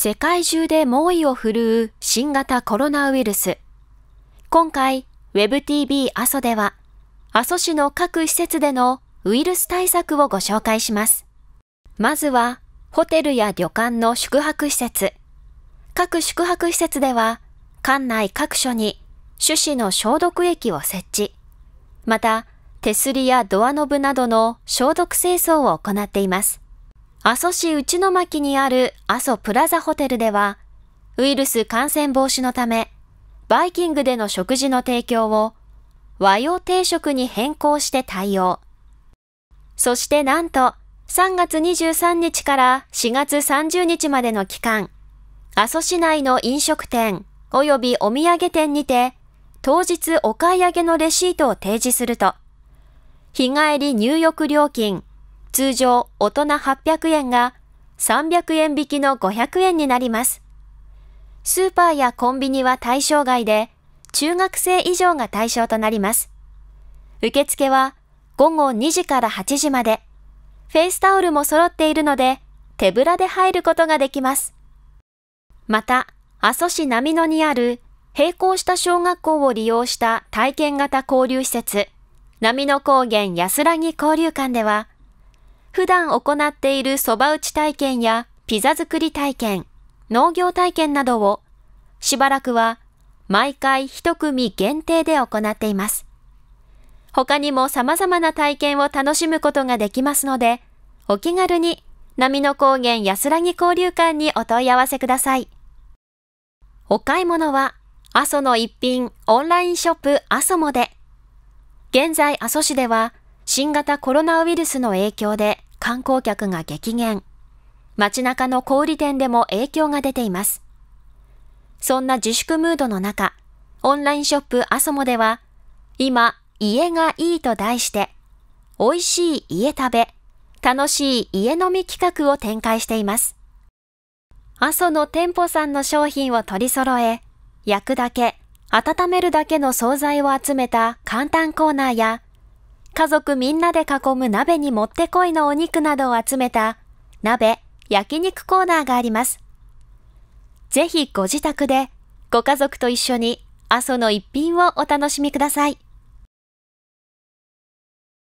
世界中で猛威を振るう新型コロナウイルス。今回、WebTV 阿蘇では、阿蘇市の各施設でのウイルス対策をご紹介します。まずは、ホテルや旅館の宿泊施設。各宿泊施設では、館内各所に手指の消毒液を設置。また、手すりやドアノブなどの消毒清掃を行っています。阿蘇市内の巻にある阿蘇プラザホテルでは、ウイルス感染防止のため、バイキングでの食事の提供を和洋定食に変更して対応。そしてなんと、3月23日から4月30日までの期間、阿蘇市内の飲食店及びお土産店にて、当日お買い上げのレシートを提示すると、日帰り入浴料金通常大人800円が300円引きの500円になります。スーパーやコンビニは対象外で、中学生以上が対象となります。受付は午後2時から8時まで、フェイスタオルも揃っているので、手ぶらで入ることができます。また、阿蘇市並野にある並行した小学校を利用した体験型交流施設、並野高原安らぎ交流館では、普段行っている蕎麦打ち体験やピザ作り体験、農業体験などをしばらくは毎回一組限定で行っています。他にも様々な体験を楽しむことができますので、お気軽に波の高原安らぎ交流館にお問い合わせください。お買い物は、阿蘇の一品オンラインショップ阿蘇もで、現在阿蘇市では新型コロナウイルスの影響で観光客が激減。街中の小売店でも影響が出ています。そんな自粛ムードの中、オンラインショップアソモでは、今、家がいいと題して、美味しい家食べ、楽しい家飲み企画を展開しています。阿蘇の店舗さんの商品を取り揃え、焼くだけ、温めるだけの惣菜を集めた簡単コーナーや、家族みんなで囲む鍋にもってこいのお肉などを集めた鍋焼肉コーナーがあります。ぜひご自宅でご家族と一緒に阿蘇の一品をお楽しみください。